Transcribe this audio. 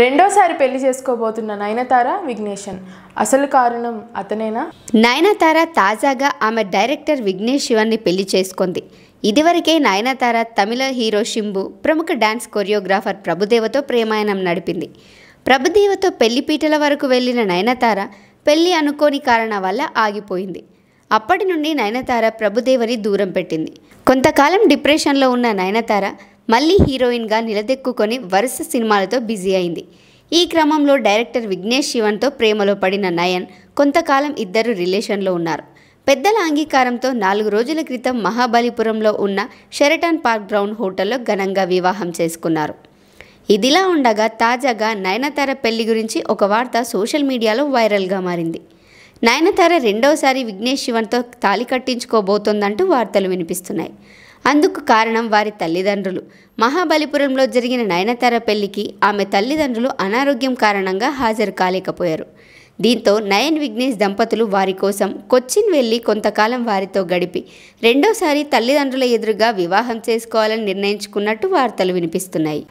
రెండోసారి పెళ్లి చేసుకోబోతున్న నయనతార విఘ్నేషన్ అసలు కారణం అతనేనా నయనతార తాజాగా ఆమె డైరెక్టర్ విఘ్నేష్ శివన్ని పెళ్లి చేసుకుంది ఇదివరకే నయనతార తమిళ హీరో షింబు ప్రముఖ డాన్స్ కొరియోగ్రాఫర్ ప్రభుదేవతో ప్రేమాయణం నడిపింది ప్రభుదేవతో పెళ్లి పీటల వరకు వెళ్ళిన నయనతార పెళ్లి అనుకోని కారణం వల్ల ఆగిపోయింది అప్పటి నుండి నయనతార ప్రభుదేవని దూరం పెట్టింది కొంతకాలం డిప్రెషన్లో ఉన్న నయనతార మళ్ళీ హీరోయిన్గా నిలదెక్కుకొని వరుస సినిమాలతో బిజీ అయింది ఈ క్రమంలో డైరెక్టర్ విఘ్నేష్ శివన్తో ప్రేమలో పడిన నయన్ కొంతకాలం ఇద్దరు రిలేషన్లో ఉన్నారు పెద్దల అంగీకారంతో నాలుగు రోజుల క్రితం మహాబలిపురంలో ఉన్న షెరటన్ పార్క్ గ్రౌండ్ హోటల్లో ఘనంగా వివాహం చేసుకున్నారు ఇదిలా ఉండగా తాజాగా నయనతార పెళ్లి గురించి ఒక వార్త సోషల్ మీడియాలో వైరల్గా మారింది నయనతార రెండవసారి విఘ్నేష్ శివన్తో తాలి కట్టించుకోబోతోందంటూ వార్తలు వినిపిస్తున్నాయి అందుకు కారణం వారి తల్లిదండ్రులు మహాబలిపురంలో జరిగిన నయనతార పెళ్లికి ఆమె తల్లిదండ్రులు అనారోగ్యం కారణంగా హాజరు కాలేకపోయారు దీంతో నయన్ విఘ్నేష్ దంపతులు వారి కోసం కొచ్చిన్ వెళ్ళి కొంతకాలం వారితో గడిపి రెండోసారి తల్లిదండ్రుల ఎదురుగా వివాహం చేసుకోవాలని నిర్ణయించుకున్నట్టు వార్తలు వినిపిస్తున్నాయి